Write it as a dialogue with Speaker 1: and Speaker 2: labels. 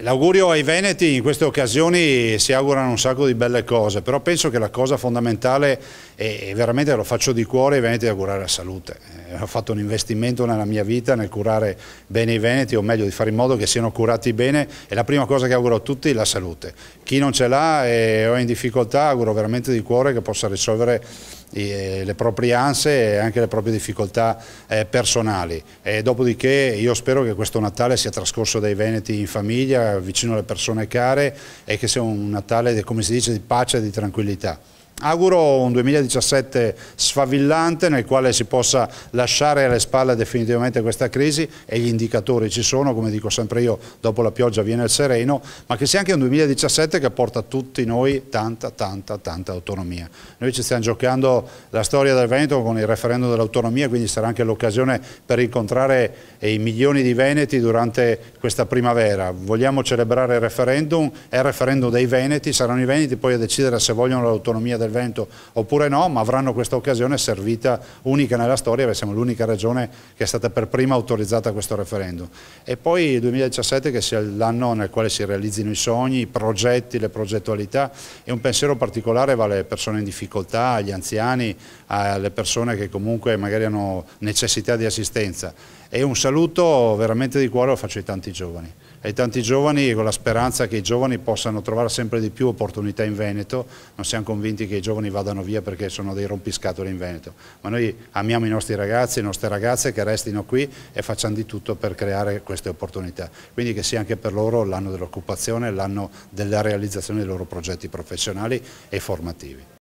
Speaker 1: L'augurio ai Veneti in queste occasioni si augurano un sacco di belle cose, però penso che la cosa fondamentale, e veramente lo faccio di cuore, i Veneti è augurare la salute. Eh, ho fatto un investimento nella mia vita nel curare bene i Veneti, o meglio di fare in modo che siano curati bene, e la prima cosa che auguro a tutti è la salute. Chi non ce l'ha o è in difficoltà auguro veramente di cuore che possa risolvere eh, le proprie ansie e anche le proprie difficoltà eh, personali. E dopodiché io spero che questo Natale sia trascorso dai Veneti in famiglia, vicino alle persone care e che sia un Natale, come si dice, di pace e di tranquillità. Auguro un 2017 sfavillante nel quale si possa lasciare alle spalle definitivamente questa crisi e gli indicatori ci sono, come dico sempre io, dopo la pioggia viene il sereno, ma che sia anche un 2017 che porta a tutti noi tanta, tanta, tanta autonomia. Noi ci stiamo giocando la storia del Veneto con il referendum dell'autonomia, quindi sarà anche l'occasione per incontrare eh, i milioni di veneti durante questa primavera. Vogliamo celebrare il referendum, è il referendum dei veneti, saranno i veneti poi a decidere se vogliono l'autonomia del del Vento oppure no, ma avranno questa occasione servita unica nella storia, perché siamo l'unica regione che è stata per prima autorizzata a questo referendum. E poi il 2017 che sia l'anno nel quale si realizzino i sogni, i progetti, le progettualità e un pensiero particolare va alle persone in difficoltà, agli anziani, alle persone che comunque magari hanno necessità di assistenza. E un saluto veramente di cuore lo faccio ai tanti giovani ai tanti giovani con la speranza che i giovani possano trovare sempre di più opportunità in Veneto, non siamo convinti che che i giovani vadano via perché sono dei rompiscatole in Veneto, ma noi amiamo i nostri ragazzi, e le nostre ragazze che restino qui e facciamo di tutto per creare queste opportunità, quindi che sia anche per loro l'anno dell'occupazione, l'anno della realizzazione dei loro progetti professionali e formativi.